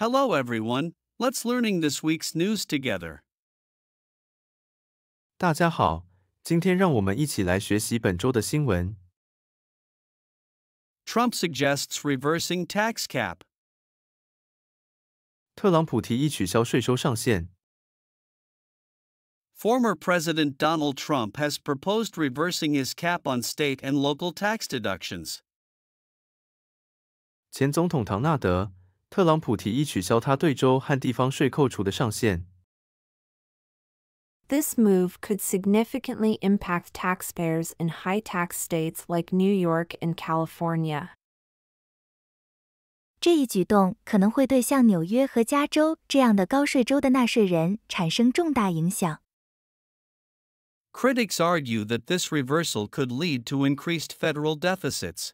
Hello everyone, let's learning this week's news together. Trump suggests reversing tax cap. Former President Donald Trump has proposed reversing his cap on state and local tax deductions. 前总统唐纳德·特朗普提议取消他对州和地方税扣除的上限。This move could significantly impact taxpayers in high tax states like New York and California. 这一举动可能会对像纽约和加州这样的高税州的纳税人产生重大影响。Critics argue that this reversal could lead to increased federal deficits.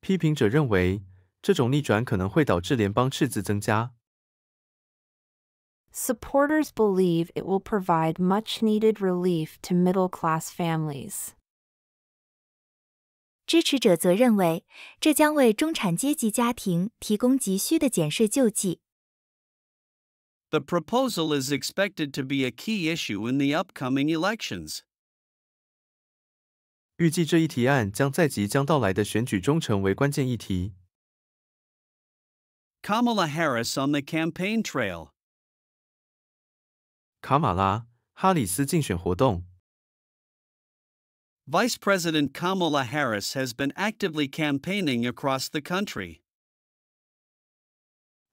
批评者认为，这种逆转可能会导致联邦赤字增加。Supporters believe it will provide much needed relief to middle class families. 支持者则认为，这将为中产阶级家庭提供急需的减税救济。The proposal is expected to be a key issue in the upcoming elections. 预计这一提案将在即将到来的选举中成为关键议题。Kamala Harris on the campaign trail. Vice President Kamala Harris has been actively campaigning across the country.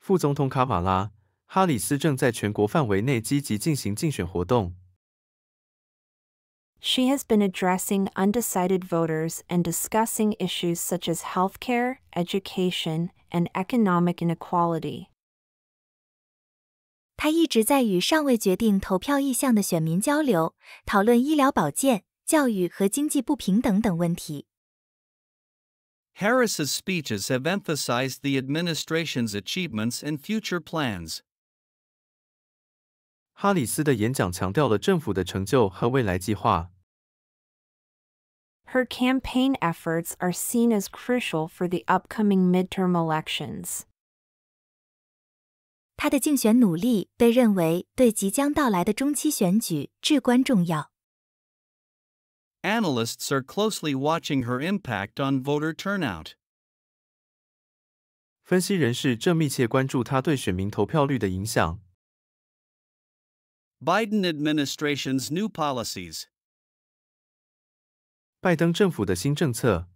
副总统卡马拉·哈里斯正在全国范围内积极进行竞选活动。she has been addressing undecided voters and discussing issues such as healthcare, education, and economic inequality. 她一直在与尚未决定投票意向的选民交流，讨论医疗保健、教育和经济不平等等问题。Harris's speeches have emphasized the administration's achievements and future plans, 哈里斯的演讲强调了政府的成就和未来计划。Her campaign efforts are seen as crucial for the upcoming midterm elections. 她的竞选努力被认为对即将到来的中期选举至关重要。Analysts are closely watching her impact on voter turnout. 分析人士正密切关注她对选民投票率的影响。Biden administration's new policies. 拜登政府的新政策。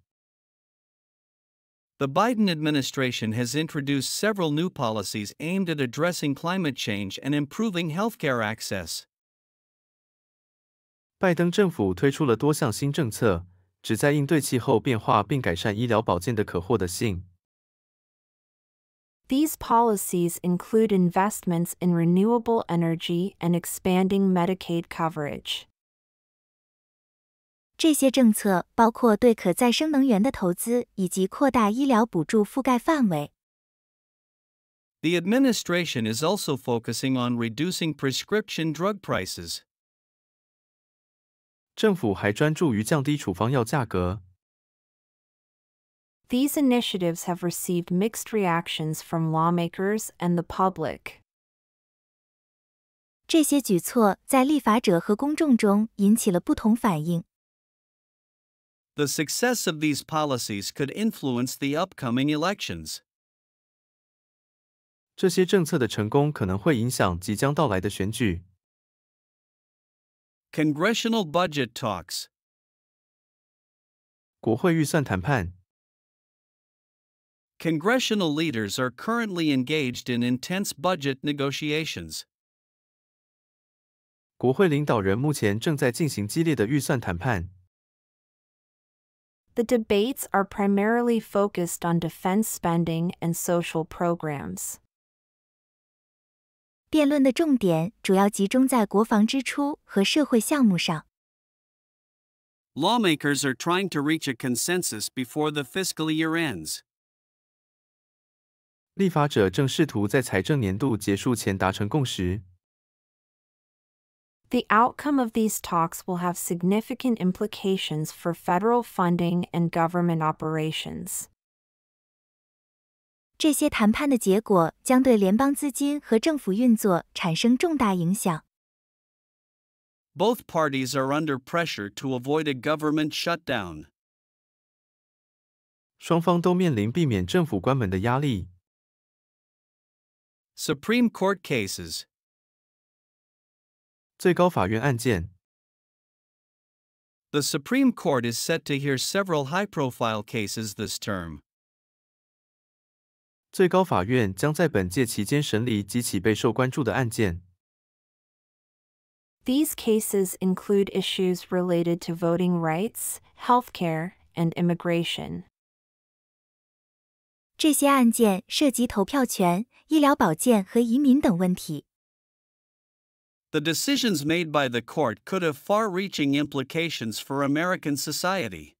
The Biden administration has introduced several new policies aimed at addressing climate change and improving healthcare access. 拜登政府推出了多项新政策，旨在应对气候变化并改善医疗保健的可获得性。these policies include investments in renewable energy and expanding Medicaid coverage. 这些政策包括对可再生能源的投资以及扩大医疗补助覆盖范围。The administration is also focusing on reducing prescription drug prices. 政府还专注于降低处方药价格，these initiatives have received mixed reactions from lawmakers and the public. 这些举措在立法者和公众中引起了不同反应。The success of these policies could influence the upcoming elections. 这些政策的成功可能会影响即将到来的选举。Congressional budget talks. 国会预算谈判。Congressional leaders are currently engaged in intense budget negotiations. 国会领导人目前正在进行激烈的预算谈判。The debates are primarily focused on defense spending and social programs. 辩论的重点主要集中在国防支出和社会项目上。Lawmakers are trying to reach a consensus before the fiscal year ends. 立法者正试图在财政年度结束前达成共识。The outcome of these talks will have significant implications for federal funding and government operations. 这些谈判的结果将对联邦资金和政府运作产生重大影响。Both parties are under pressure to avoid a government shutdown. 双方都面临避免政府关门的压力。Supreme Court cases. 最高法院案件。The Supreme Court is set to hear several high-profile cases this term. 最高法院将在本届期间审理几起备受关注的案件。These cases include issues related to voting rights, healthcare, and immigration. 这些案件涉及投票权、医疗保健和移民等问题。The decisions made by the court could have far reaching implications for American society.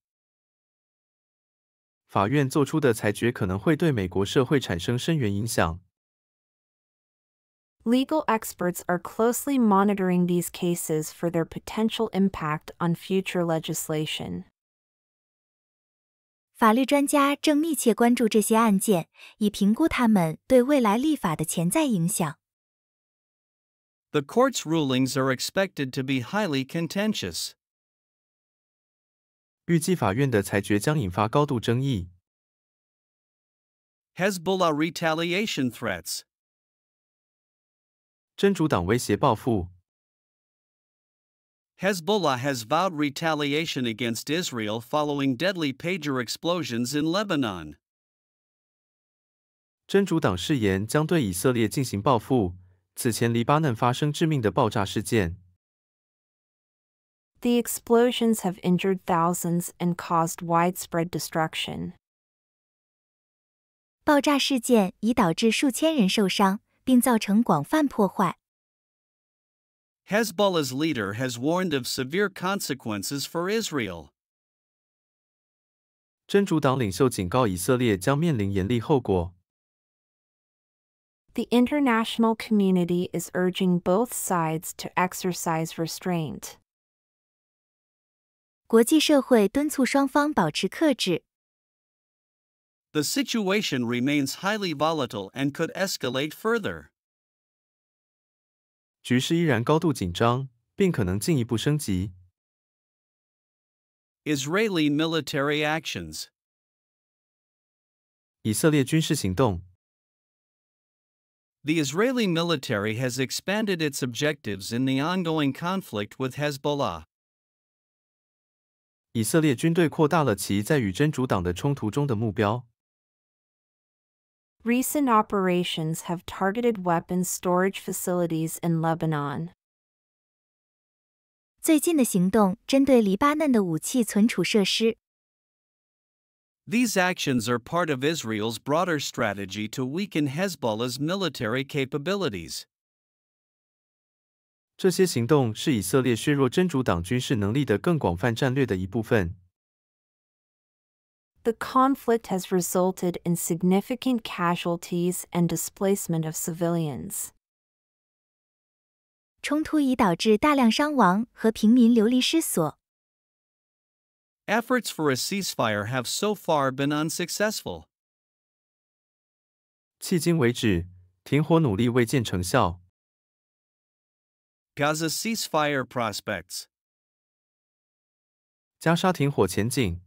Legal experts are closely monitoring these cases for their potential impact on future legislation. 法律专家正密切关注这些案件，以评估他们对未来立法的潜在影响。The court's rulings are expected to be highly contentious. 预计法院的裁决将引发高度争议。Hezbollah retaliation threats. 真主党威胁报复。Hezbollah has vowed retaliation against Israel following deadly pager explosions in Lebanon. 真主党誓言将对以色列进行报复。此前，黎巴嫩发生致命的爆炸事件。The explosions have injured thousands and caused widespread destruction. 爆炸事件已导致数千人受伤，并造成广泛破坏。Hezbollah's leader has warned of severe consequences for Israel. 真主党领袖警告以色列将面临严厉后果。The international community is urging both sides to exercise restraint. 国际社会敦促双方保持克制。The situation remains highly volatile and could escalate further. 局势依然高度紧张，并可能进一步升级。Israeli military actions. Israeli military has expanded its objectives in the ongoing conflict with Hezbollah. 以色列军队扩大了其在与真主党的冲突中的目标。Recent operations have targeted weapons storage facilities in Lebanon. 最近的行动针对黎巴嫩的武器存储设施。These actions are part of Israel's broader strategy to weaken Hezbollah's military capabilities. 这些行动是以色列削弱真主党军事能力的更广泛战略的一部分，the conflict has resulted in significant casualties and displacement of civilians. 冲突已导致大量伤亡和平民流离失所。Efforts for a ceasefire have so far been unsuccessful. 迄今为止，停火努力未见成效。Gaza ceasefire prospects. 加沙停火前景。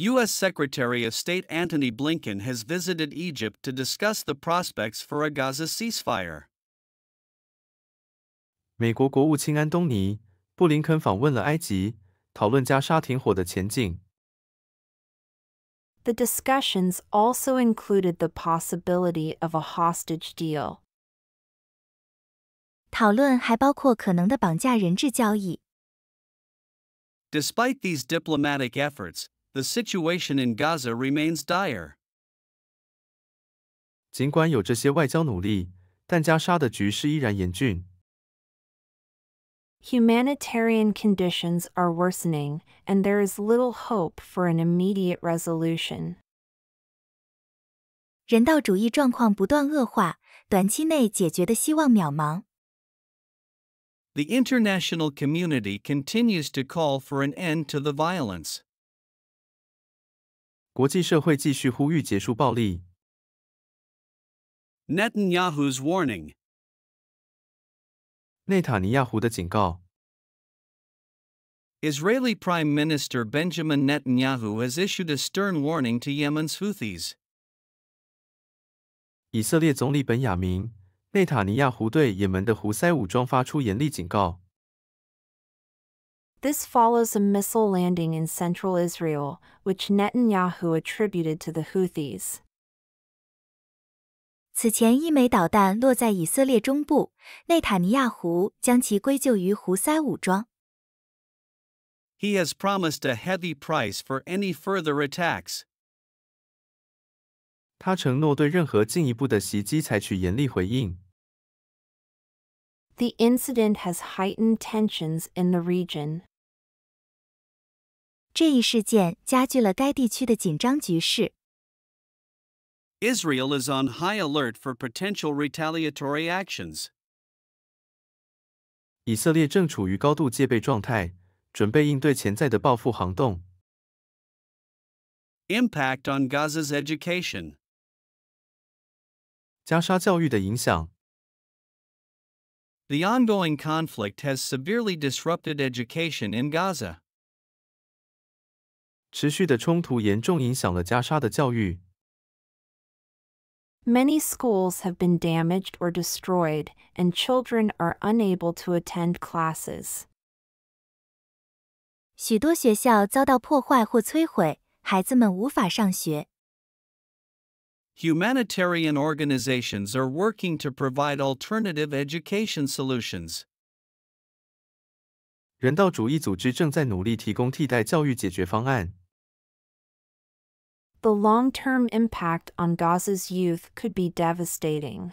U.S. Secretary of State Antony Blinken has visited Egypt to discuss the prospects for a Gaza ceasefire. 美国国务卿安东尼·布林肯访问了埃及，讨论加沙停火的前景。The discussions also included the possibility of a hostage deal. 讨论还包括可能的绑架人质交易。Despite these diplomatic efforts, the situation in Gaza remains dire. 尽管有这些外交努力，但加沙的局势依然严峻。Humanitarian conditions are worsening, and there is little hope for an immediate resolution. 人道主义状况不断恶化，短期内解决的希望渺茫。The international community continues to call for an end to the violence. 国际社会继续呼吁结束暴力。Netanyahu's warning. Israeli Prime Minister Benjamin Netanyahu has issued a stern warning to Yemen's Houthis. 以色列总理本雅明·内塔尼亚胡对也门的胡塞武装发出严厉警告。this follows a missile landing in central Israel, which Netanyahu attributed to the Houthis. 此前，一枚导弹落在以色列中部，内塔尼亚胡将其归咎于胡塞武装。He has promised a heavy price for any further attacks. 他承诺对任何进一步的袭击采取严厉回应。The incident has heightened tensions in the region. 这一事件加剧了该地区的紧张局势。Israel is on high alert for potential retaliatory actions. 以色列正处于高度戒备状态，准备应对潜在的报复行动。Impact on Gaza's education. 加沙教育的影响。The ongoing conflict has severely disrupted education in Gaza. 持续的冲突严重影响了加沙的教育。Many schools have been damaged or destroyed, and children are unable to attend classes. 许多学校遭到破坏或摧毁，孩子们无法上学。Humanitarian organizations are working to provide alternative education solutions. 人道主义组织正在努力提供替代教育解决方案。the long term impact on Gaza's youth could be devastating.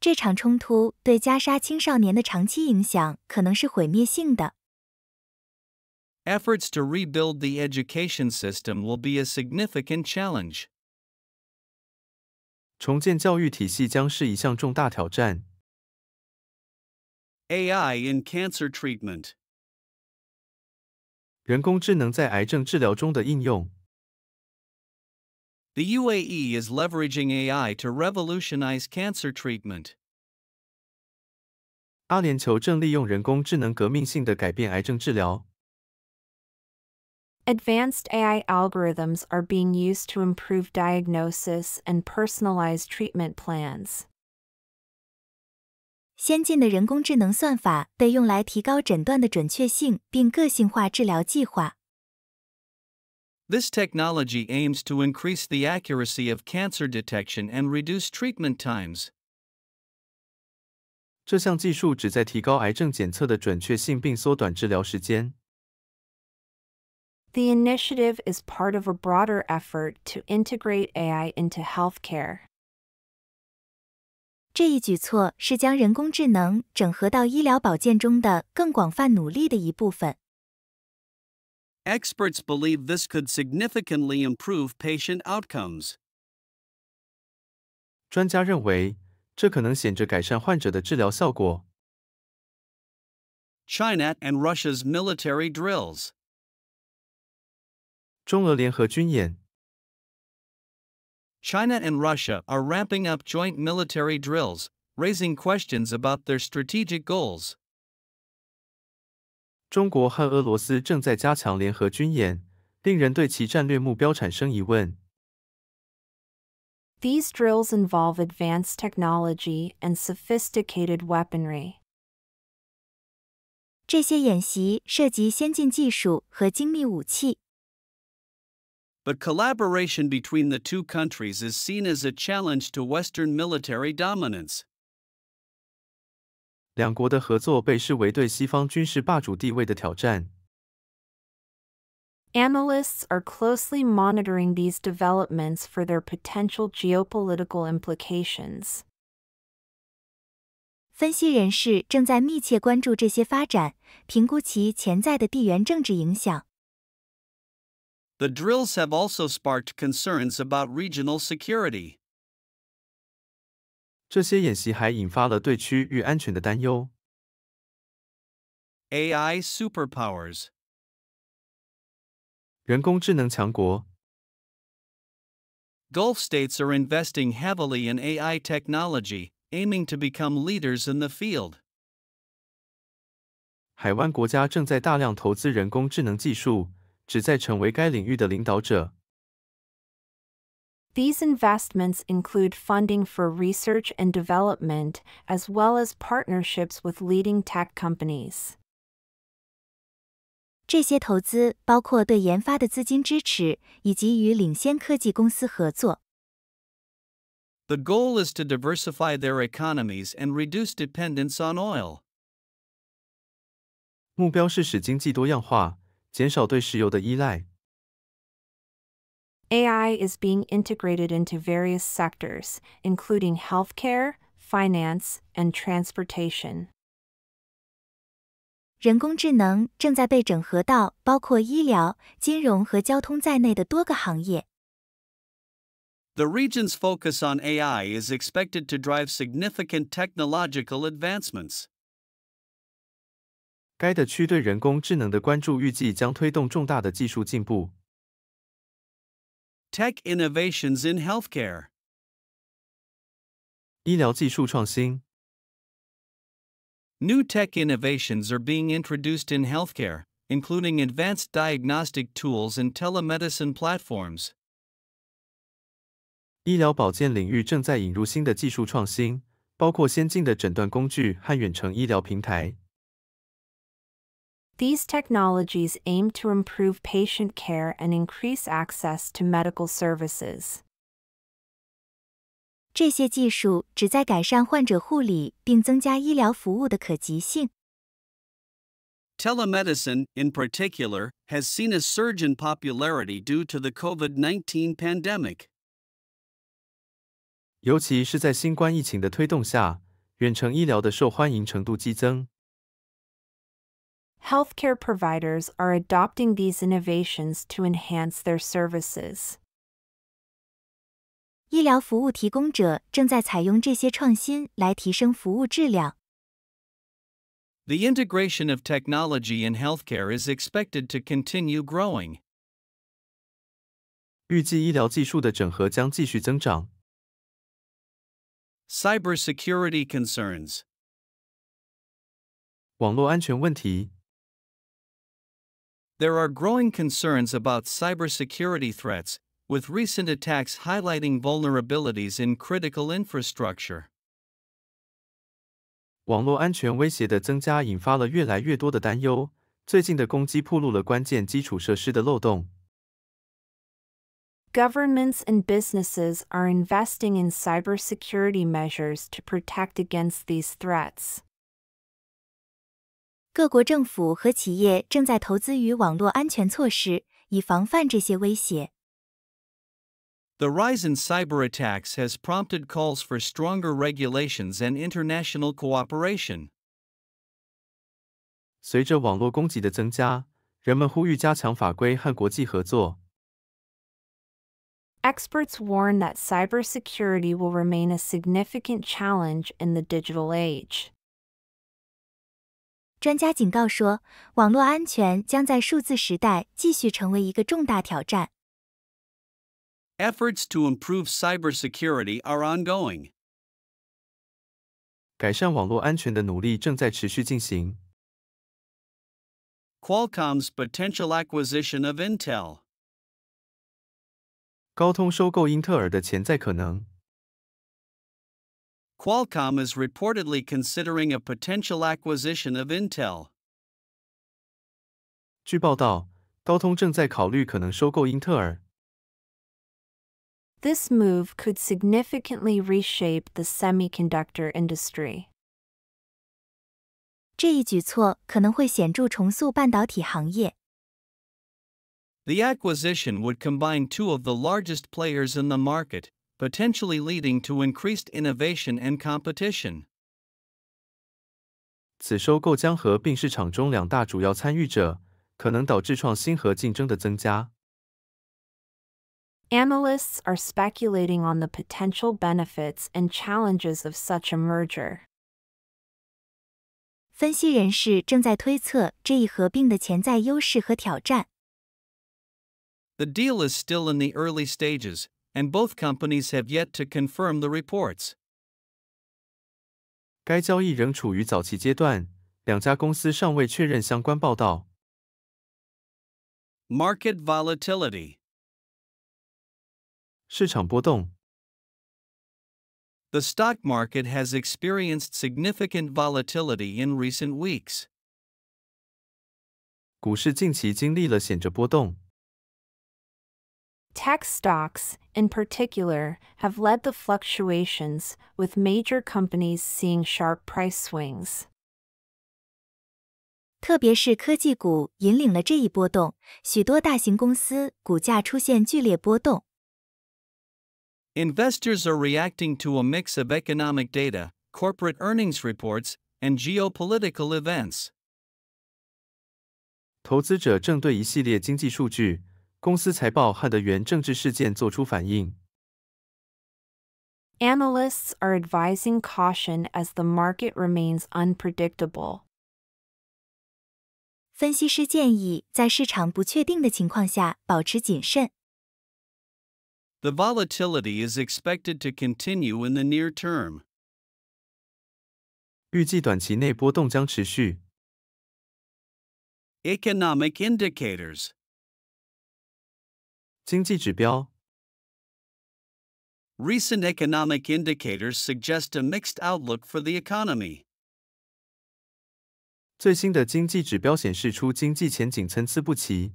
这场冲突对加沙青少年的长期影响可能是毁灭性的。Efforts to rebuild the education system will be a significant challenge. 重建教育体系将是一项重大挑战。AI in cancer treatment. 人工智能在癌症治疗中的应用。The UAE is leveraging AI to revolutionize cancer treatment. 阿联酋正利用人工智能革命性的改变癌症治疗。Advanced AI algorithms are being used to improve diagnosis and personalized treatment plans. 先进的人工智能算法被用来提高诊断的准确性，并个性化治疗计划。This technology aims to increase the accuracy of cancer detection and reduce treatment times. 这项技术旨在提高癌症检测的准确性并缩短治疗时间。The initiative is part of a broader effort to integrate AI into healthcare. 这一举措是将人工智能整合到医疗保健中的更广泛努力的一部分。Experts believe this could significantly improve patient outcomes. 专家认为，这可能显著改善患者的治疗效果。China and Russia's military drills. 中俄联合军演。China and Russia are ramping up joint military drills, raising questions about their strategic goals. 中国和俄罗斯正在加强联合军演，令人对其战略目标产生疑问。These drills involve advanced technology and sophisticated weaponry. 这些演习涉及先进技术和精密武器。but collaboration between the two countries is seen as a challenge to Western military dominance. 两国的合作被视为对西方军事霸主地位的挑战。Analysts are closely monitoring these developments for their potential geopolitical implications. 分析人士正在密切关注这些发展，评估其潜在的地缘政治影响。the drills have also sparked concerns about regional security. 这些演习还引发了对区域安全的担忧。AI superpowers，人工智能强国。Gulf states are investing heavily in AI technology, aiming to become leaders in the field. 海湾国家正在大量投资人工智能技术，旨在成为该领域的领导者。These investments include funding for research and development, as well as partnerships with leading tech companies. 这些投资包括对研发的资金支持，以及与领先科技公司合作。The goal is to diversify their economies and reduce dependence on oil. 目标是使经济多样化，减少对石油的依赖。AI is being integrated into various sectors, including healthcare, finance, and transportation. 人工智能正在被整合到包括医疗、金融和交通在内的多个行业。The region's focus on AI is expected to drive significant technological advancements. 该的区对人工智能的关注预计将推动重大的技术进步。Tech innovations in healthcare. 医疗技术创新。New tech innovations are being introduced in healthcare, including advanced diagnostic tools and telemedicine platforms. 医疗保健领域正在引入新的技术创新，包括先进的诊断工具和远程医疗平台。these technologies aim to improve patient care and increase access to medical services. 这些技术旨在改善患者护理，并增加医疗服务的可及性。Telemedicine, in particular, has seen a surge in popularity due to the COVID 19 pandemic. 尤其是在新冠疫情的推动下，远程医疗的受欢迎程度激增。healthcare providers are adopting these innovations to enhance their services. 医疗服务提供者正在采用这些创新来提升服务质量。The integration of technology in healthcare is expected to continue growing. 预计医疗技术的整合将继续增长。Cybersecurity concerns. 网络安全问题 there are growing concerns about cybersecurity threats, with recent attacks highlighting vulnerabilities in critical infrastructure. 网络安全威胁的增加引发了越来越多的担忧。最近的攻击暴露了关键基础设施的漏洞。Governments and businesses are investing in cybersecurity measures to protect against these threats. 各国政府和企业正在投资于网络安全措施，以防范这些威胁。The rise in cyber attacks has prompted calls for stronger regulations and international cooperation. 随着网络攻击的增加，人们呼吁加强法规和国际合作。Experts warn that cybersecurity will remain a significant challenge in the digital age. 专家警告说，网络安全将在数字时代继续成为一个重大挑战。Efforts to improve cybersecurity are ongoing. 改善网络安全的努力正在持续进行。Qualcomm's potential acquisition of Intel. 高通收购英特尔的潜在可能。Qualcomm is reportedly considering a potential acquisition of Intel. 据报道，高通正在考虑可能收购英特尔。This move could significantly reshape the semiconductor industry. 这一举措可能会显著重塑半导体行业。The acquisition would combine two of the largest players in the market, potentially leading to increased innovation and competition. 此收购将合并市场中两大主要参与者，可能导致创新和竞争的增加。Analysts are speculating on the potential benefits and challenges of such a merger. 分析人士正在推测这一合并的潜在优势和挑战。The deal is still in the early stages, and both companies have yet to confirm the reports. 该交易仍处于早期阶段，两家公司尚未确认相关报道。Market volatility The stock market has experienced significant volatility in recent weeks. Tech stocks, in particular, have led the fluctuations, with major companies seeing sharp price swings. 特别是科技股引领了这一波动，许多大型公司股价出现剧烈波动。Investors are reacting to a mix of economic data, corporate earnings reports, and geopolitical events. 投资者正对一系列经济数据、Analysts are advising caution as the market remains unpredictable. 分析师建议在市场不确定的情况下保持谨慎。The volatility is expected to continue in the near term. 预计短期内波动将持续。Economic indicators Recent economic indicators suggest a mixed outlook for the economy. 最新的经济指标显示出经济前景参差不齐。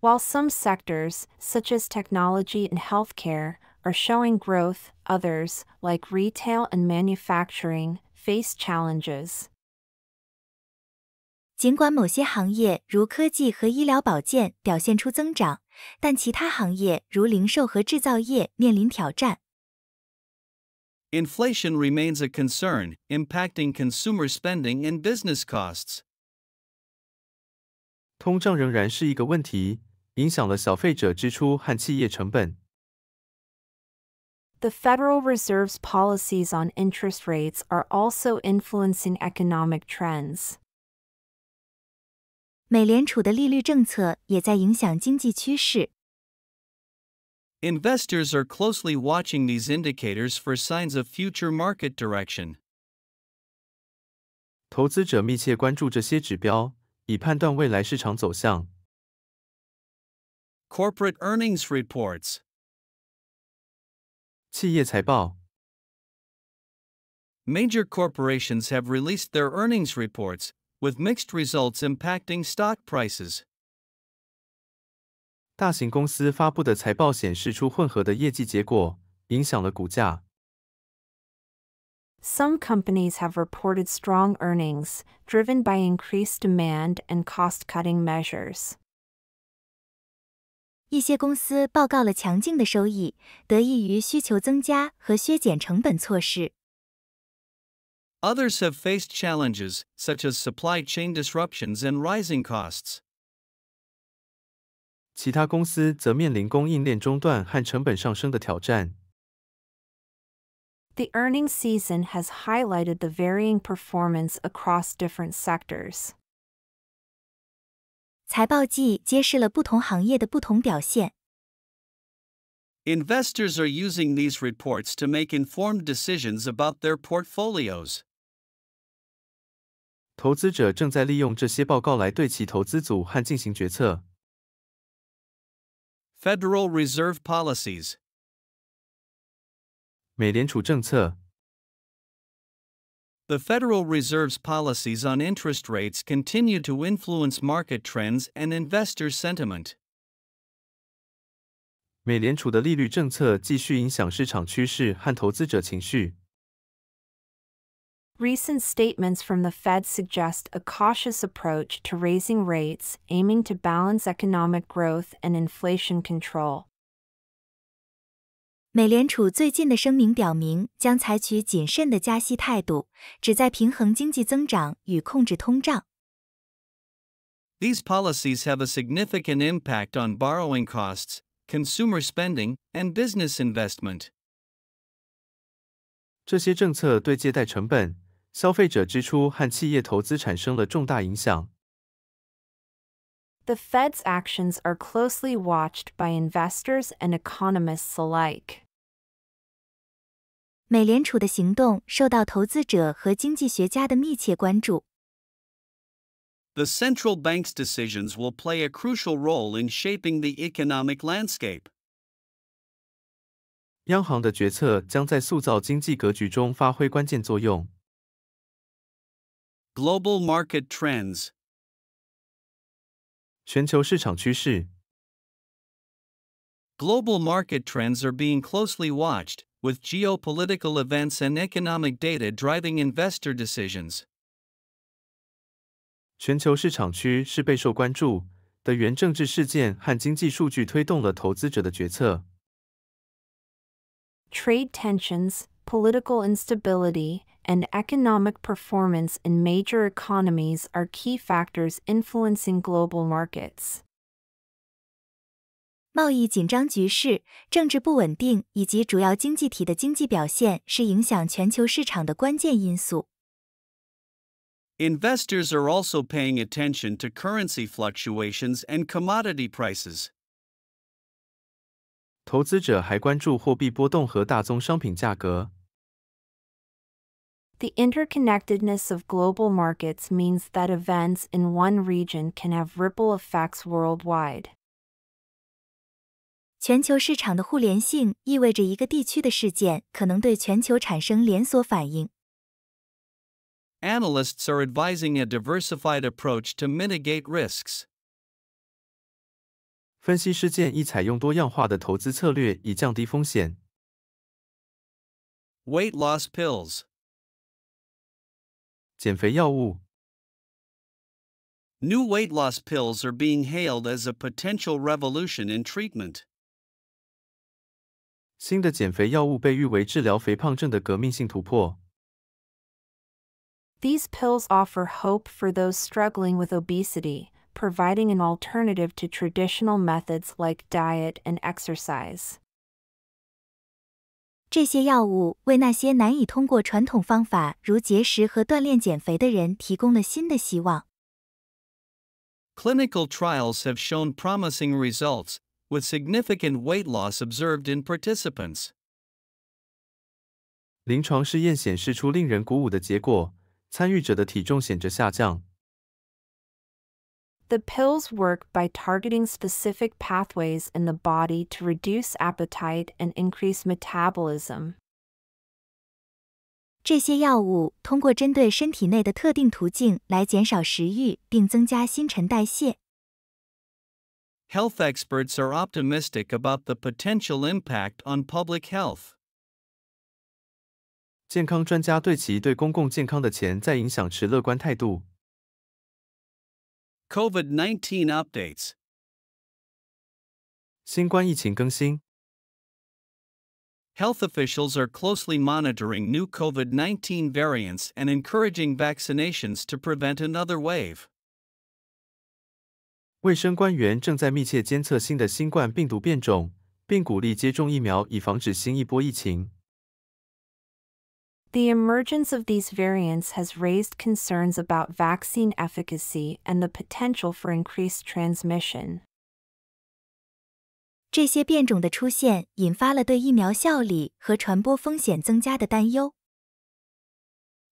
While some sectors, such as technology and healthcare, are showing growth, others, like retail and manufacturing, face challenges. 尽管某些行业如科技和医疗保健表现出增长，但其他行业如零售和制造业面临挑战。Inflation remains a concern, impacting consumer spending and business costs. 通胀仍然是一个问题，影响了消费者支出和企业成本。The Federal Reserve's policies on interest rates are also influencing economic trends. 美联储的利率政策也在影响经济趋势。Investors are closely watching these indicators for signs of future market direction. 投资者密切关注这些指标，以判断未来市场走向。Corporate earnings reports. 企业财报。Major corporations have released their earnings reports, with mixed results impacting stock prices. 大型公司发布的财报显示出混合的业绩结果，影响了股价。Some companies have reported strong earnings, driven by increased demand and cost-cutting measures. 一些公司报告了强劲的收益，得益于需求增加和削减成本措施。Others have faced challenges, such as supply chain disruptions and rising costs. 其他公司则面临供应链中断和成本上升的挑战。The earnings season has highlighted the varying performance across different sectors. 财报季揭示了不同行业的不同表现。Investors are using these reports to make informed decisions about their portfolios. 投资者正在利用这些报告来对其投资组和进行决策。Federal Reserve Policies 美联储政策 The Federal Reserve's policies on interest rates continue to influence market trends and investor sentiment. 美联储的利率政策继续影响市场趋势和投资者情绪。Recent statements from the Fed suggest a cautious approach to raising rates, aiming to balance economic growth and inflation control. 美联储最近的声明表明，将采取谨慎的加息态度，旨在平衡经济增长与控制通胀。These policies have a significant impact on borrowing costs, consumer spending, and business investment. 这些政策对借贷成本、消费者支出和企业投资产生了重大影响。The Fed's actions are closely watched by investors and economists alike. 美联储的行动受到投资者和经济学家的密切关注。The central bank's decisions will play a crucial role in shaping the economic landscape. 央行的决策将在塑造经济格局中发挥关键作用。Global market trends. 全球市场趋势。Global market trends are being closely watched, with geopolitical events and economic data driving investor decisions. 全球市场区是备受关注的原政治事件和经济数据推动了投资者的决策。Trade tensions, political instability, and economic performance in major economies are key factors influencing global markets. 贸易紧张局势、政治不稳定以及主要经济体的经济表现是影响全球市场的关键因素。Investors are also paying attention to currency fluctuations and commodity prices. 投资者还关注货币波动和大宗商品价格。the interconnectedness of global markets means that events in one region can have ripple effects worldwide. 全球市场的互联性意味着一个地区的事件可能对全球产生连锁反应。Analysts are advising a diversified approach to mitigate risks. Weight loss pills, 减肥药物。New weight loss pills are being hailed as a potential revolution in treatment. 新的减肥药物被誉为治疗肥胖症的革命性突破。These pills offer hope for those struggling with obesity, providing an alternative to traditional methods like diet and exercise. 这些药物为那些难以通过传统方法如节食和锻炼减肥的人提供了新的希望。Clinical trials have shown promising results, with significant weight loss observed in participants. 临床试验显示出令人鼓舞的结果，参与者的体重显著下降。the pills work by targeting specific pathways in the body to reduce appetite and increase metabolism. 这些药物通过针对身体内的特定途径来减少食欲，并增加新陈代谢。Health experts are optimistic about the potential impact on public health. 健康专家对其对公共健康的潜在影响持乐观态度，COVID 19 updates. 新冠疫情更新。Health officials are closely monitoring new COVID 19 variants and encouraging vaccinations to prevent another wave. 卫生官员正在密切监测新的新冠病毒变种，并鼓励接种疫苗以防止新一波疫情。the emergence of these variants has raised concerns about vaccine efficacy and the potential for increased transmission. 这些变种的出现引发了对疫苗效力和传播风险增加的担忧。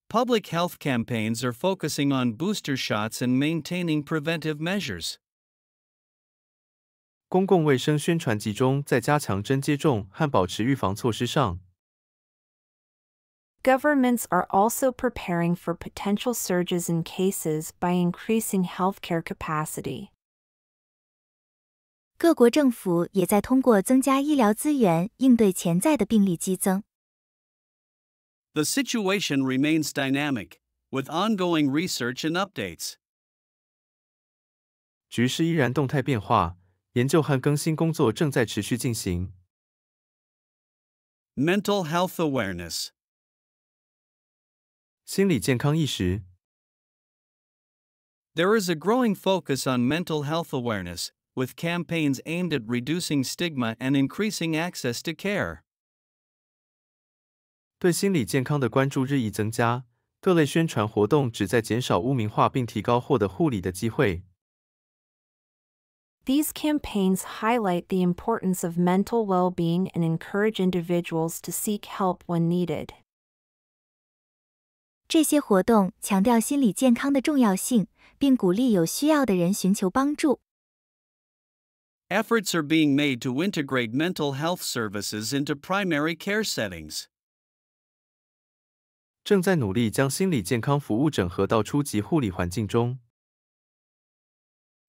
Public health campaigns are focusing on booster shots and maintaining preventive measures. 公共卫生宣传集中在加强针接种和保持预防措施上。Governments are also preparing for potential surges in cases by increasing healthcare capacity. 各国政府也在通过增加医疗资源应对潜在的病例激增。The situation remains dynamic, with ongoing research and updates. 局势依然动态变化，研究和更新工作正在持续进行。Mental health awareness there is a growing focus on mental health awareness, with campaigns aimed at reducing stigma and increasing access to care. 对心理健康的关注日益增加，各类宣传活动旨在减少污名化并提高获得护理的机会。These campaigns highlight the importance of mental well being and encourage individuals to seek help when needed. 这些活动强调心理健康的重要性，并鼓励有需要的人寻求帮助。Efforts are being made to integrate mental health services into primary care settings. 正在努力将心理健康服务整合到初级护理环境中。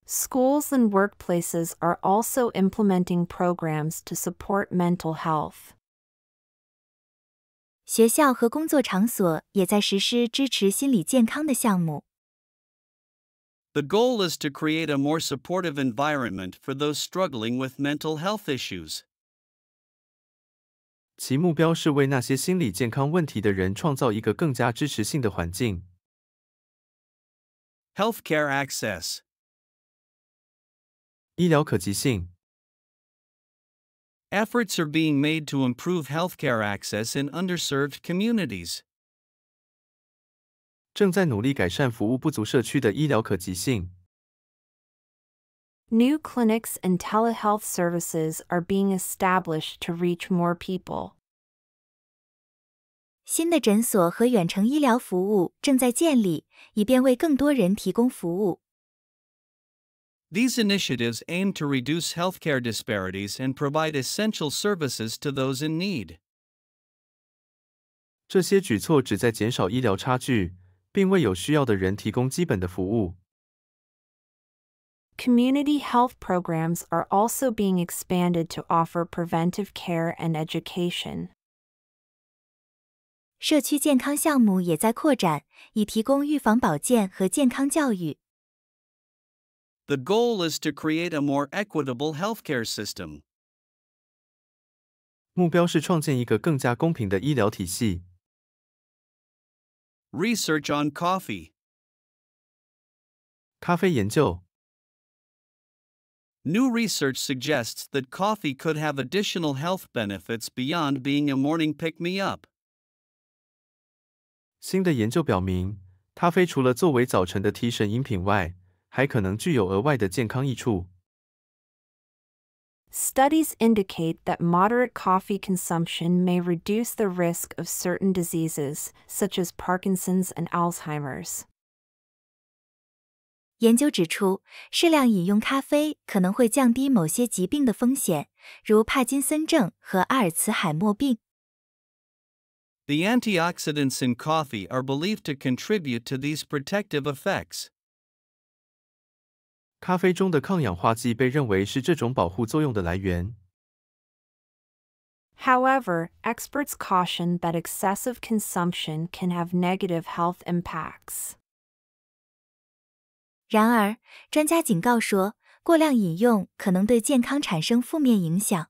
Schools and workplaces are also implementing programs to support mental health. 学校和工作场所也在实施支持心理健康的项目。The goal is to create a more supportive environment for those struggling with mental health issues. 其目标是为那些心理健康问题的人创造一个更加支持性的环境。Healthcare access，医疗可及性。Efforts are being made to improve healthcare access in underserved communities. 正在努力改善服务不足社区的医疗可及性。New clinics and telehealth services are being established to reach more people. 新的诊所和远程医疗服务正在建立，以便为更多人提供服务。these initiatives aim to reduce healthcare disparities and provide essential services to those in need. 这些举措旨在减少医疗差距，并为有需要的人提供基本的服务。Community health programs are also being expanded to offer preventive care and education. 社区健康项目也在扩展，以提供预防保健和健康教育。the goal is to create a more equitable healthcare system. 目标是创建一个更加公平的医疗体系。Research on coffee. 咖啡研究。New research suggests that coffee could have additional health benefits beyond being a morning pick me up. 新的研究表明，咖啡除了作为早晨的提神饮品外，还可能具有额外的健康益处。Studies indicate that moderate coffee consumption may reduce the risk of certain diseases, such as Parkinson's and Alzheimer's. 研究指出，适量饮用咖啡可能会降低某些疾病的风险，如帕金森症和阿尔茨海默病。The antioxidants in coffee are believed to contribute to these protective effects. 咖啡中的抗氧化剂被认为是这种保护作用的来源。However, experts caution that excessive consumption can have negative health impacts. 然而，专家警告说，过量饮用可能对健康产生负面影响。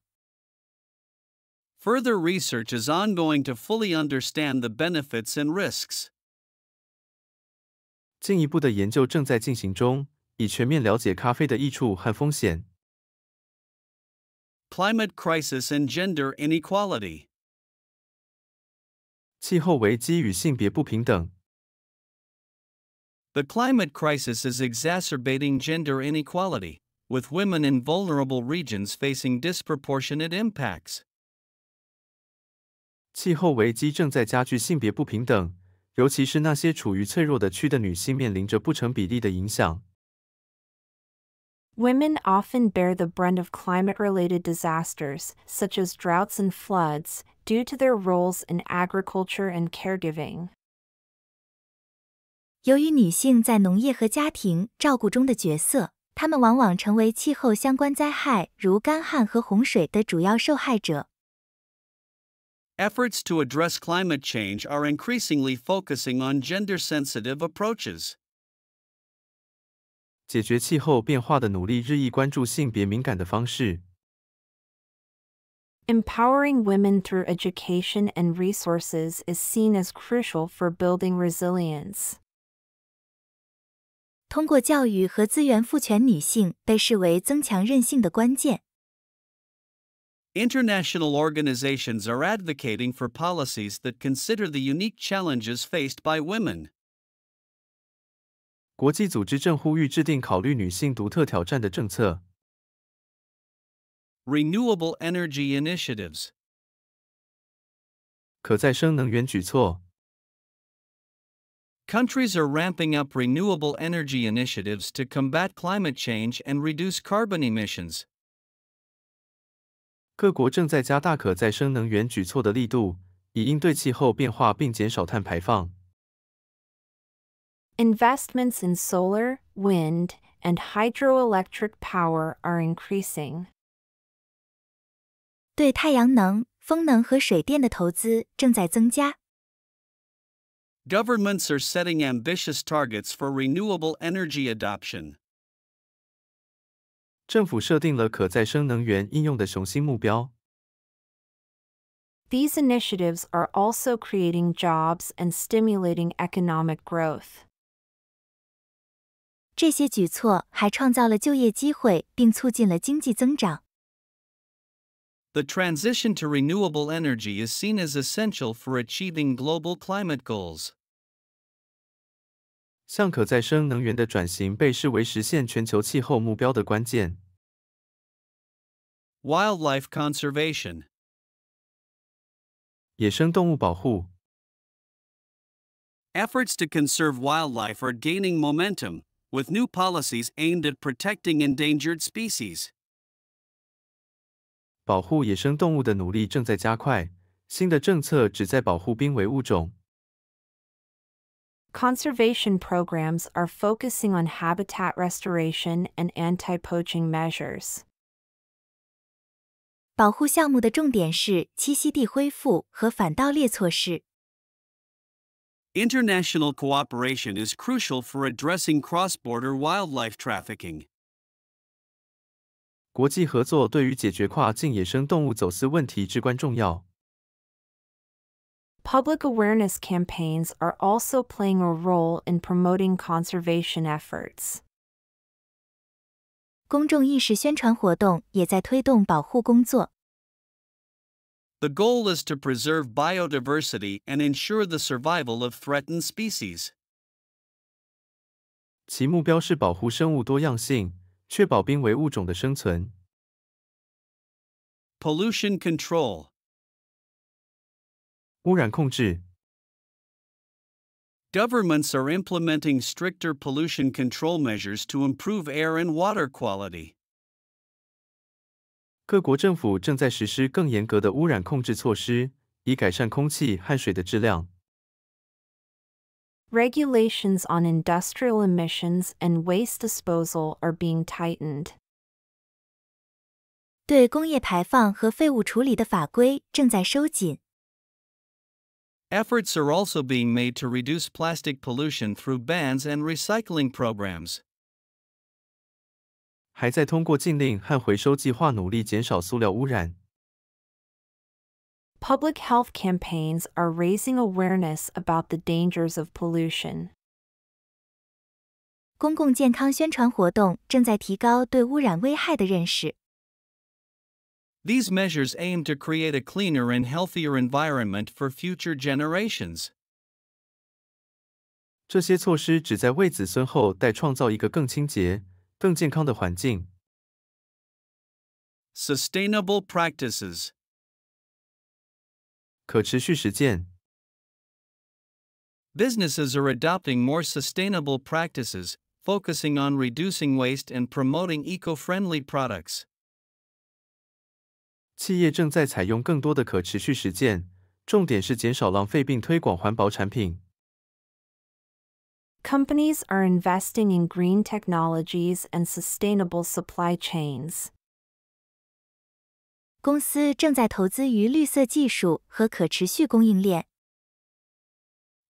Further research is ongoing to fully understand the benefits and risks. 进一步的研究正在进行中，以全面了解咖啡的益处和风险。Climate crisis and gender inequality. The climate crisis is exacerbating gender inequality, with women in vulnerable regions facing disproportionate impacts. 气候危机正在加剧性别不平等，尤其是那些处于脆弱的区的女性面临着不成比例的影响。Women often bear the brunt of climate related disasters, such as droughts and floods, due to their roles in agriculture and caregiving. 由于女性在农业和家庭照顾中的角色，她们往往成为气候相关灾害，如干旱和洪水的主要受害者。Efforts to address climate change are increasingly focusing on gender sensitive approaches. 解决气候变化的努力日益关注性别敏感的方式。Empowering women through education and resources is seen as crucial for building resilience. 通过教育和资源赋权女性被视为增强韧性的关键。International organizations are advocating for policies that consider the unique challenges faced by women. 国际组织正呼吁制定考虑女性独特挑战的政策。Renewable energy initiatives，可再生能源举措。Countries are ramping up renewable energy initiatives to combat climate change and reduce carbon emissions. 各国正在加大可再生能源举措的力度，以应对气候变化并减少碳排放。Investments in solar, wind, and hydroelectric power are increasing. 对太阳能、风能和水电的投资正在增加。Governments are setting ambitious targets for renewable energy adoption. 政府设定了可再生能源应用的雄心目标。These initiatives are also creating jobs and stimulating economic growth. 这些举措还创造了就业机会，并促进了经济增长。The transition to renewable energy is seen as essential for achieving global climate goals. 向可再生能源的转型被视为实现全球气候目标的关键。Wildlife conservation，野生动物保护。Efforts to conserve wildlife are gaining momentum, with new policies aimed at protecting endangered species. 保护野生动物的努力正在加快，新的政策旨在保护濒危物种。Conservation programs are focusing on habitat restoration and anti-poaching measures. 保护项目的重点是栖息地恢复和反盗猎措施。International cooperation is crucial for addressing cross-border wildlife trafficking. 国际合作对于解决跨境野生动物走私问题至关重要。Public awareness campaigns are also playing a role in promoting conservation efforts. 公众意识宣传活动也在推动保护工作。the goal is to preserve biodiversity and ensure the survival of threatened species. 其目标是保护生物多样性，确保濒危物种的生存。Pollution control，污染控制。Governments are implementing stricter pollution control measures to improve air and water quality. 各国政府正在实施更严格的污染控制措施，以改善空气和水的质量。Regulations on industrial emissions and waste disposal are being tightened. 对工业排放和废物处理的法规正在收紧。Efforts are also being made to reduce plastic pollution through bans and recycling programs. 还在通过禁令和回收计划努力减少塑料污染。Public health campaigns are raising awareness about the dangers of pollution. 公共健康宣传活动正在提高对污染危害的认识。These measures aim to create a cleaner and healthier environment for future generations. 这些措施旨在为子孙后代创造一个更清洁、更健康的环境。Sustainable practices，可持续实践。Businesses are adopting more sustainable practices, focusing on reducing waste and promoting eco-friendly products. 企业正在采用更多的可持续实践，重点是减少浪费并推广环保产品。Companies are investing in green technologies and sustainable supply chains. 公司正在投资于绿色技术和可持续供应链。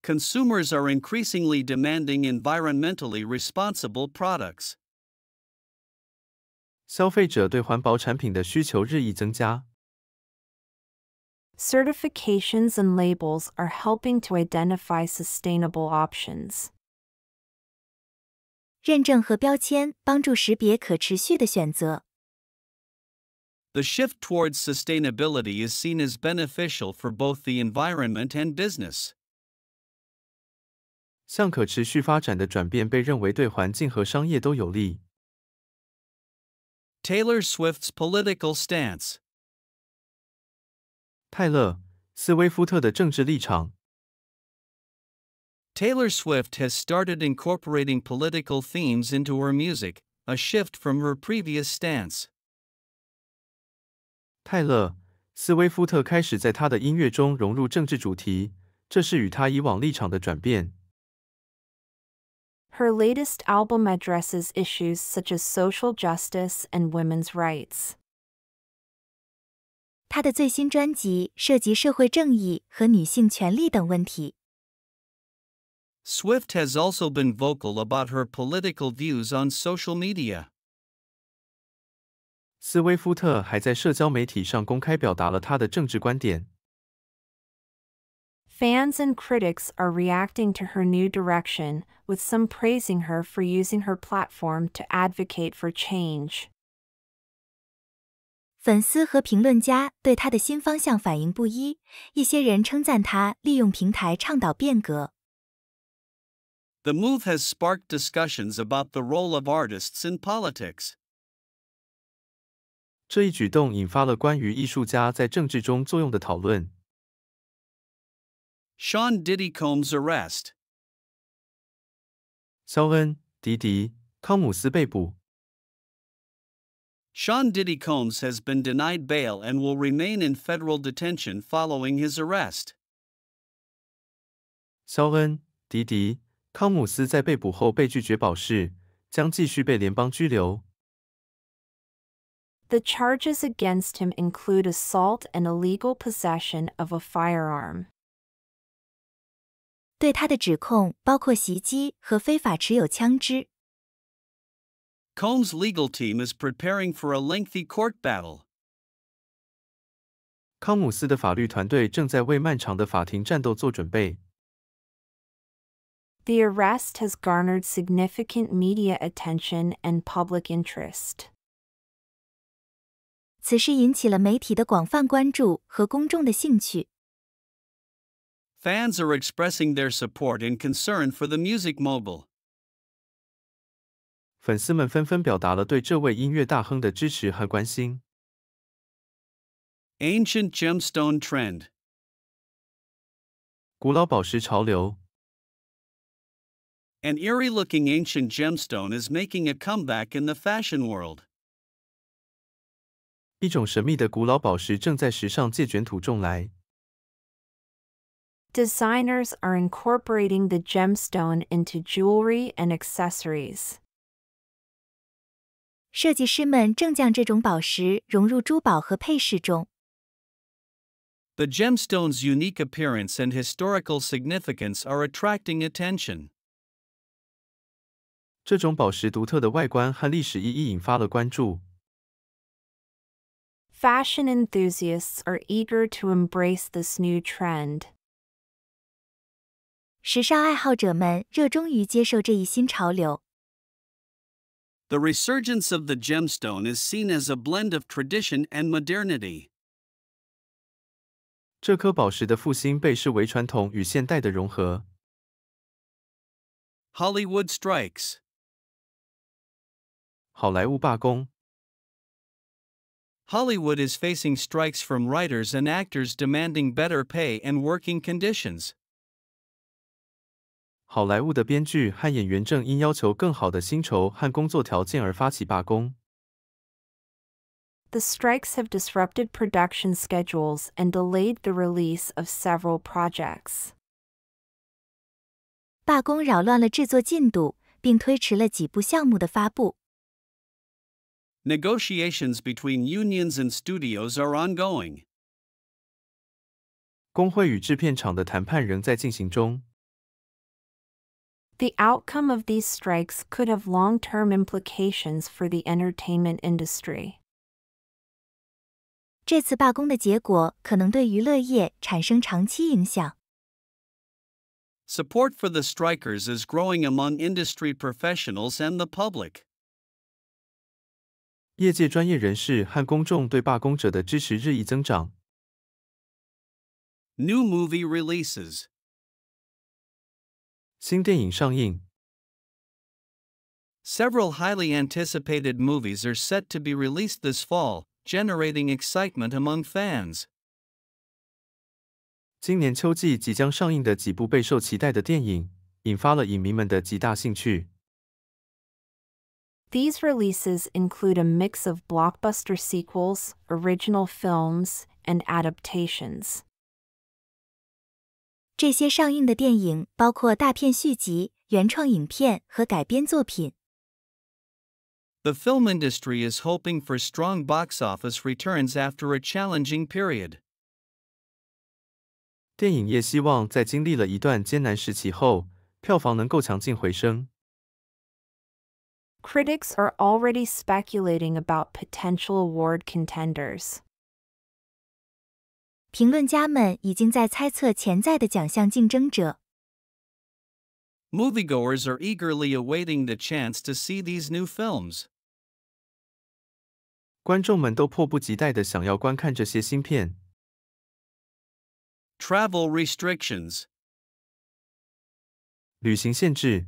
Consumers are increasingly demanding environmentally responsible products. 消费者对环保产品的需求日益增加。Certifications and labels are helping to identify sustainable options. 认证和标签帮助识别可持续的选择。The shift towards sustainability is seen as beneficial for both the environment and business. 向可持续发展的转变被认为对环境和商业都有利。Taylor Swift's political stance. 泰勒·斯威夫特的政治立场 Taylor Swift has started incorporating political themes into her music, a shift from her previous stance. Her latest album addresses issues such as social justice and women's rights. 她的最新专辑涉及社会正义和女性权利等问题。Swift has also been vocal about her political views on social media. 斯威夫特还在社交媒体上公开表达了他的政治观点。Fans and critics are reacting to her new direction, with some praising her for using her platform to advocate for change. 粉丝和评论家对她的新方向反应不一，一些人称赞她利用平台倡导变革，the move has sparked discussions about the role of artists in politics. 这一举动引发了关于艺术家在政治中作用的讨论。Sean Diddy Combs' arrest. 肖恩·迪迪·康姆斯被捕。Sean Diddy Combs has been denied bail and will remain in federal detention following his arrest. 肖恩·迪迪·康姆斯在被捕后被拒绝保释，将继续被联邦拘留。The charges against him include assault and illegal possession of a firearm. 对他的指控包括袭击和非法持有枪支。Combs' legal team is preparing for a lengthy court battle. 康姆斯的法律团队正在为漫长的法庭战斗做准备。the arrest has garnered significant media attention and public interest. 此事引起了媒体的广泛关注和公众的兴趣。Fans are expressing their support and concern for the music mogul. 粉丝们纷纷表达了对这位音乐大亨的支持和关心。Ancient gemstone trend. trend，古老宝石潮流。an eerie looking ancient gemstone is making a comeback in the fashion world. 一种神秘的古老宝石正在时尚界卷土重来。Designers are incorporating the gemstone into jewelry and accessories. 设计师们正将这种宝石融入珠宝和配饰中。The gemstone's unique appearance and historical significance are attracting attention. 这种宝石独特的外观和历史意义引发了关注。Fashion enthusiasts are eager to embrace this new trend. 时尚爱好者们热衷于接受这一新潮流。The resurgence of the gemstone is seen as a blend of tradition and modernity. 这颗宝石的复兴被视为传统与现代的融合。Hollywood strikes. 好莱坞罢工。Hollywood is facing strikes from writers and actors demanding better pay and working conditions. 好莱坞的编剧和演员正因要求更好的薪酬和工作条件而发起罢工。The strikes have disrupted production schedules and delayed the release of several projects. 罢工扰乱了制作进度，并推迟了几部项目的发布。Negotiations between unions and studios are ongoing. 工会与制片厂的谈判仍在进行中。The outcome of these strikes could have long term implications for the entertainment industry. 这次罢工的结果可能对娱乐业产生长期影响。Support for the strikers is growing among industry professionals and the public. 业界专业人士和公众对罢工者的支持日益增长。New movie releases，新电影上映。Several highly anticipated movies are set to be released this fall, generating excitement among fans. 今年秋季即将上映的几部备受期待的电影，引发了影迷们的极大兴趣。these releases include a mix of blockbuster sequels, original films, and adaptations. 这些上映的电影包括大片续集、原创影片和改编作品。The film industry is hoping for strong box office returns after a challenging period. 电影业希望在经历了一段艰难时期后，票房能够强劲回升。critics are already speculating about potential award contenders. 评论家们已经在猜测潜在的奖项竞争者。Moviegoers are eagerly awaiting the chance to see these new films. 观众们都迫不及待地想要观看这些新片。Travel restrictions. 旅行限制。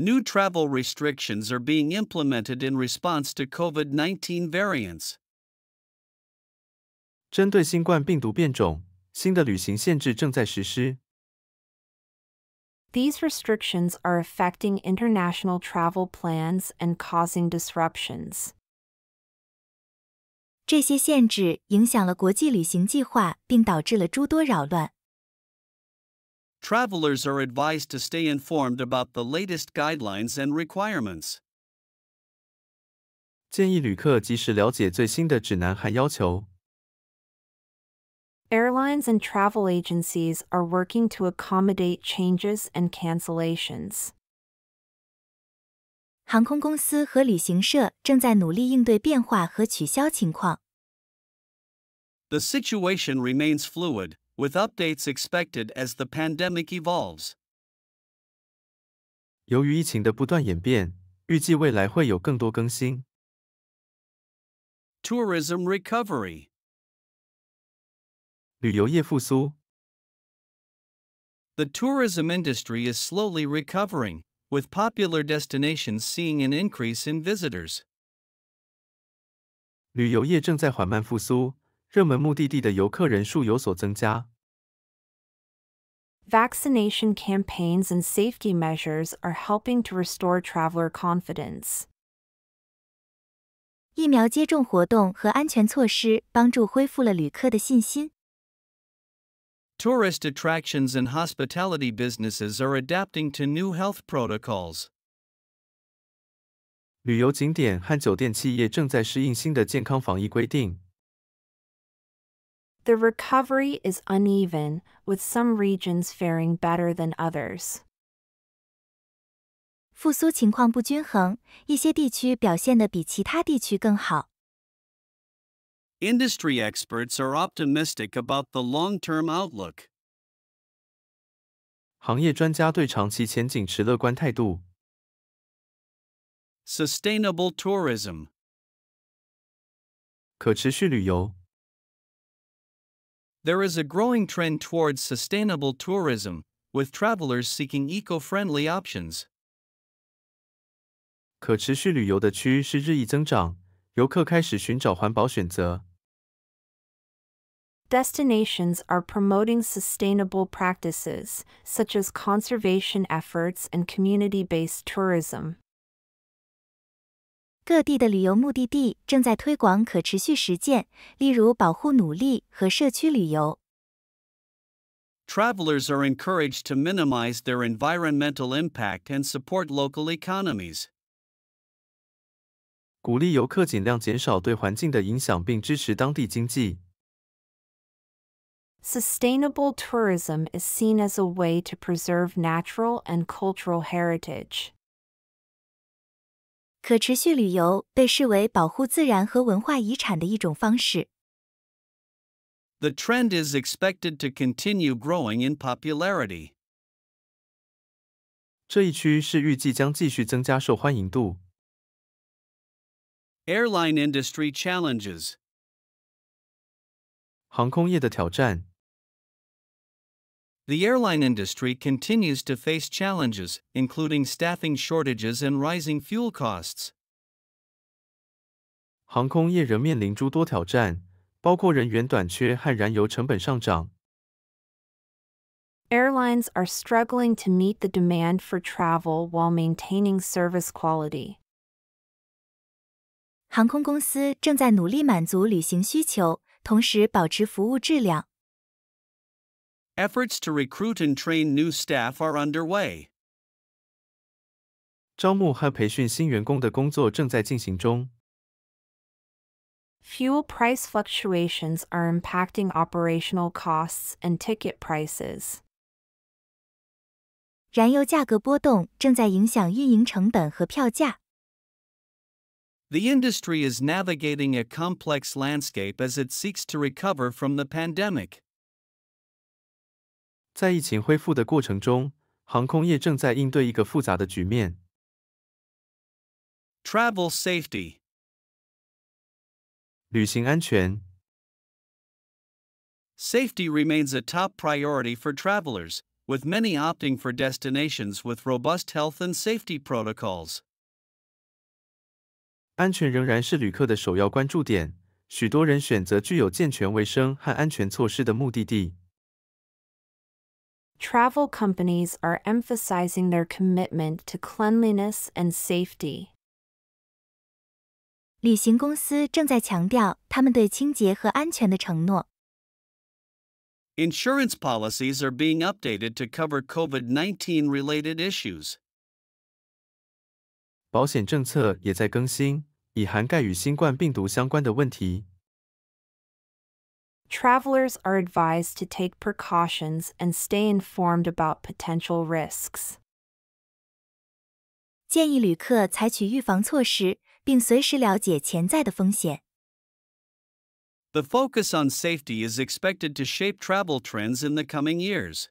New travel restrictions are being implemented in response to COVID 19 variants. 针对新冠病毒变种，新的旅行限制正在实施。These restrictions are affecting international travel plans and causing disruptions. 这些限制影响了国际旅行计划，并导致了诸多扰乱。travelers are advised to stay informed about the latest guidelines and requirements. 建议旅客及时了解最新的指南和要求。Airlines and travel agencies are working to accommodate changes and cancellations. 航空公司和旅行社正在努力应对变化和取消情况。The situation remains fluid, with updates expected as the pandemic evolves. 由于疫情的不断演变，预计未来会有更多更新。Tourism recovery，旅游业复苏。The tourism industry is slowly recovering, with popular destinations seeing an increase in visitors. 旅游业正在缓慢复苏，热门目的地的游客人数有所增加。Vaccination campaigns and safety measures are helping to restore traveler confidence. 疫苗接种活动和安全措施帮助恢复了旅客的信心。Tourist attractions and hospitality businesses are adapting to new health protocols. 旅游景点和酒店企业正在适应新的健康防疫规定。the recovery is uneven, with some regions faring better than others. 复苏情况不均衡，一些地区表现得比其他地区更好。Industry experts are optimistic about the long-term outlook. Sustainable tourism. 可持续旅游。there is a growing trend towards sustainable tourism, with travelers seeking eco-friendly options. Destinations are promoting sustainable practices, such as conservation efforts and community based tourism. 各地的旅游目的地正在推广可持续实践，例如保护努力和社区旅游。Travelers are encouraged to minimize their environmental impact and support local economies. 鼓励游客尽量减少对环境的影响，并支持当地经济。Sustainable tourism is seen as a way to preserve natural and cultural heritage. 可持续旅游被视为保护自然和文化遗产的一种方式。The trend is expected to continue growing in popularity. 这一区是预计将继续增加受欢迎度。Airline industry challenges. 航空业的挑战。the airline industry continues to face challenges, including staffing shortages and rising fuel costs. 航空业仍面临诸多挑战，包括人员短缺和燃油成本上涨。Airlines are struggling to meet the demand for travel while maintaining service quality. 航空公司正在努力满足旅行需求，同时保持服务质量。Efforts to recruit and train new staff are underway. 招募和培训新员工的工作正在进行中。Fuel price fluctuations are impacting operational costs and ticket prices. 燃油价格波动正在影响运营成本和票价。The industry is navigating a complex landscape as it seeks to recover from the pandemic. 在疫情恢复的过程中，航空业正在应对一个复杂的局面。Travel safety，旅行安全。Safety remains a top priority for travelers, with many opting for destinations with robust health and safety protocols. 安全仍然是旅客的首要关注点，许多人选择具有健全卫生和安全措施的目的地。travel companies are emphasizing their commitment to cleanliness and safety. 旅行公司正在强调他们对清洁和安全的承诺。Insurance policies are being updated to cover COVID-19 related issues. 保险政策也在更新，以涵盖与新冠病毒相关的问题。travelers are advised to take precautions and stay informed about potential risks. 建议旅客采取预防措施，并随时了解潜在的风险。The focus on safety is expected to shape travel trends in the coming years.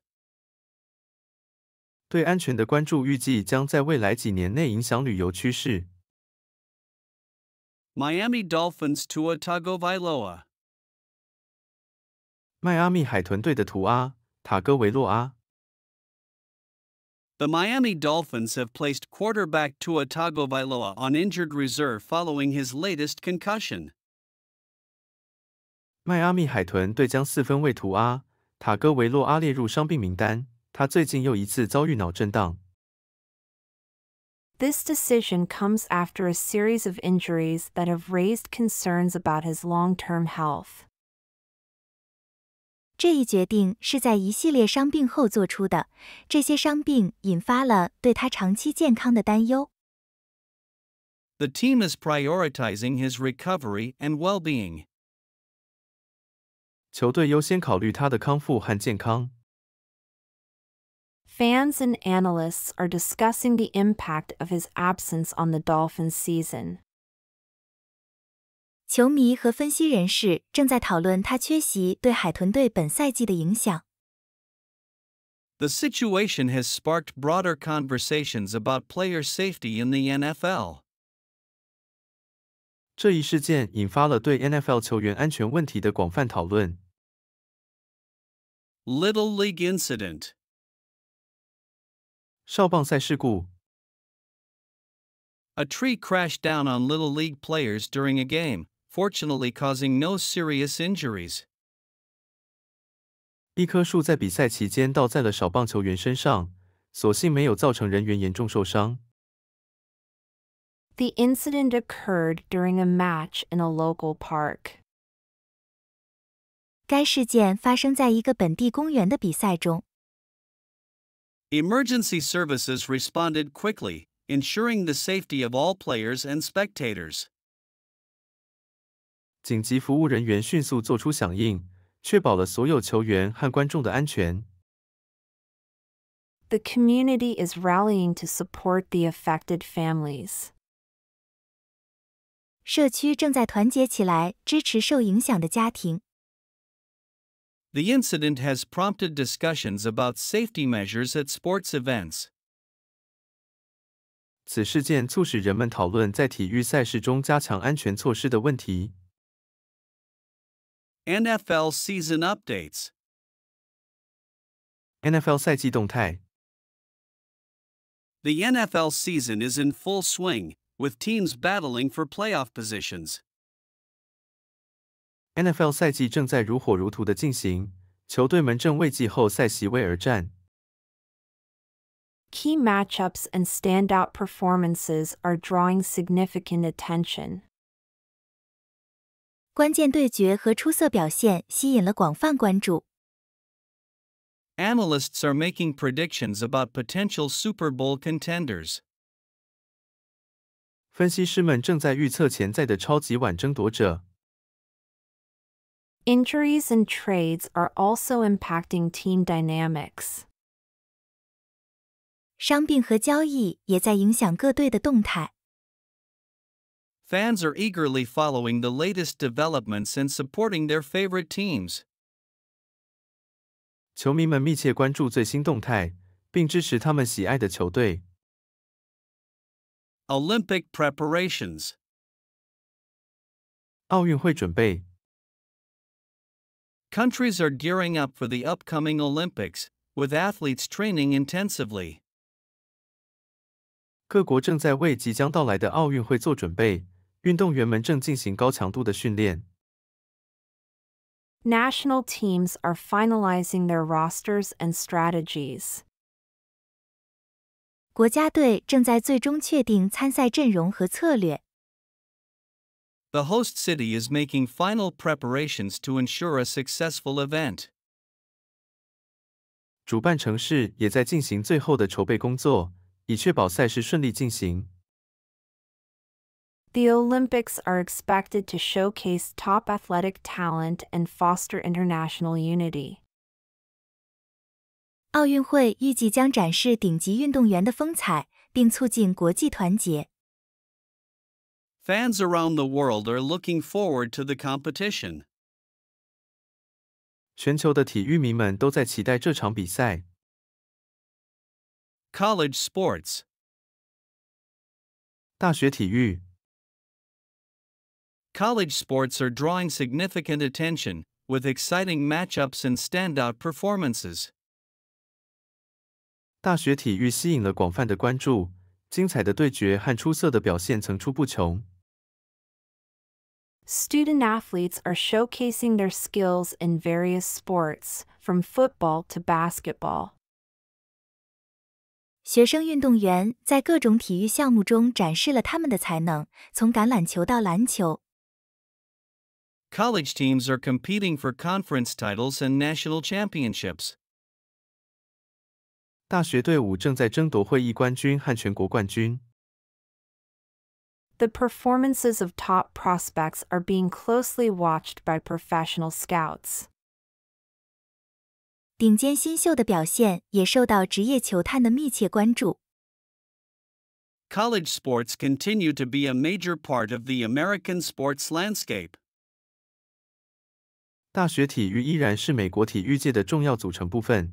对安全的关注预计将在未来几年内影响旅游趋势。Miami Dolphins Tua Tagovailoa 迈阿密海豚队的图啊，塔戈维洛啊。The Miami Dolphins have placed quarterback Tua Tagovailoa on injured reserve following his latest concussion. 迈阿密海豚队将四分卫图阿塔戈维洛阿列入伤病名单，他最近又一次遭遇脑震荡。This decision comes after a series of injuries that have raised concerns about his long-term health. 这一决定是在一系列伤病后做出的，这些伤病引发了对他长期健康的担忧。The team is prioritizing his recovery and well-being. 球队优先考虑他的康复和健康。Fans and analysts are discussing the impact of his absence on the Dolphins season. 球迷和分析人士正在讨论他缺席对海豚队本赛季的影响。The situation has sparked broader conversations about player safety in the NFL. 这一事件引发了对 NFL 球员安全问题的广泛讨论。Little League Incident 少棒赛事故 A tree crashed down on Little League players during a game, fortunately causing no serious injuries. The incident occurred during a match in a local park. 该事件发生在一个本地公园的比赛中。Emergency services responded quickly, ensuring the safety of all players and spectators. 紧急服务人员迅速做出响应，确保了所有球员和观众的安全。The community is rallying to support the affected families. 社区正在团结起来，支持受影响的家庭。The incident has prompted discussions about safety measures at sports events. 此事件促使人们讨论在体育赛事中加强安全措施的问题。NFL Season Updates NFL 赛季动态 The NFL season is in full swing, with teams battling for playoff positions. NFL 赛季正在如火如荼的进行，球队们正为季后赛席位而战。Key matchups and standout performances are drawing significant attention. 关键对决和出色表现吸引了广泛关注。Analysts are making predictions about potential Super Bowl contenders. 分析师们正在预测潜在的超级碗争夺者。Injuries and trades are also impacting team dynamics. 伤病和交易也在影响各队的动态。fans are eagerly following the latest developments and supporting their favorite teams. 球迷们密切关注最新动态，并支持他们喜爱的球队。Olympic preparations，奥运会准备。Countries are gearing up for the upcoming Olympics, with athletes training intensively. 各国正在为即将到来的奥运会做准备，运动员们正进行高强度的训练。National teams are finalizing their rosters and strategies. 国家队正在最终确定参赛阵容和策略。The host city is making final preparations to ensure a successful event. 主办城市也在进行最后的筹备工作，以确保赛事顺利进行。the Olympics are expected to showcase top athletic talent and foster international unity. 奥运会预计将展示顶级运动员的风采，并促进国际团结。Fans around the world are looking forward to the competition. 全球的体育迷们都在期待这场比赛。College 大学体育 college sports are drawing significant attention, with exciting matchups and standout performances. 大学体育吸引了广泛的关注，精彩的对决和出色的表现层出不穷。Student athletes are showcasing their skills in various sports, from football to basketball. 学生运动员在各种体育项目中展示了他们的才能，从橄榄球到篮球，college teams are competing for conference titles and national championships. 大学队伍正在争夺会议冠军和全国冠军。The performances of top prospects are being closely watched by professional scouts. 顶尖新秀的表现也受到职业球探的密切关注。College sports continue to be a major part of the American sports landscape. 大学体育依然是美国体育界的重要组成部分。